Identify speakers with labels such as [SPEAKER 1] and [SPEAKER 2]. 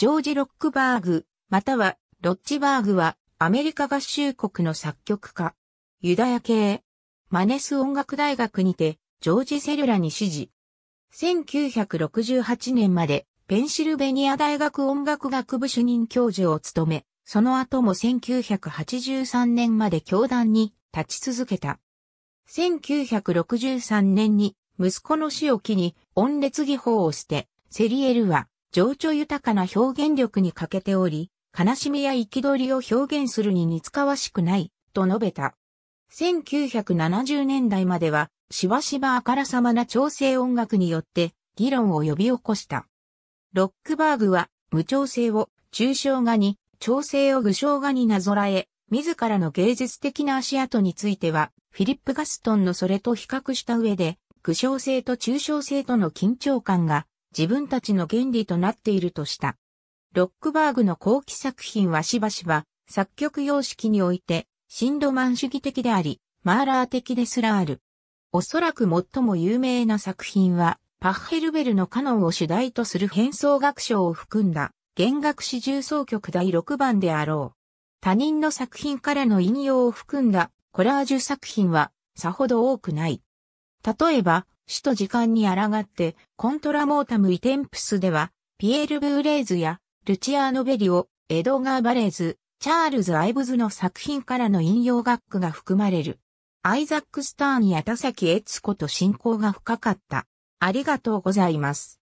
[SPEAKER 1] ジョージ・ロックバーグ、またはロッチバーグはアメリカ合衆国の作曲家。ユダヤ系。マネス音楽大学にて、ジョージ・セルラに指示。1968年まで、ペンシルベニア大学音楽学部主任教授を務め、その後も1983年まで教団に立ち続けた。1963年に、息子の死を機に、音列技法を捨て、セリエルは、情緒豊かな表現力に欠けており、悲しみや憤りを表現するに似つかわしくない、と述べた。1970年代までは、しばしばあからさまな調整音楽によって、議論を呼び起こした。ロックバーグは、無調整を、抽象画に、調整を具象画になぞらえ、自らの芸術的な足跡については、フィリップ・ガストンのそれと比較した上で、具象性と抽象性との緊張感が自分たちの原理となっているとした。ロックバーグの後期作品はしばしば作曲様式においてシンドマン主義的であり、マーラー的ですらある。おそらく最も有名な作品は、パッヘルベルのカノンを主題とする変奏楽章を含んだ、弦楽四重奏曲第6番であろう。他人の作品からの引用を含んだコラージュ作品は、さほど多くない。例えば、死と時間に抗って、コントラモータム・イテンプスでは、ピエール・ブーレーズや、ルチアーノ・ベリオ、エドガー・バレーズ、チャールズ・アイブズの作品からの引用学区が含まれる。アイザック・スターンや田崎悦子と親交が深かった。ありがとうございます。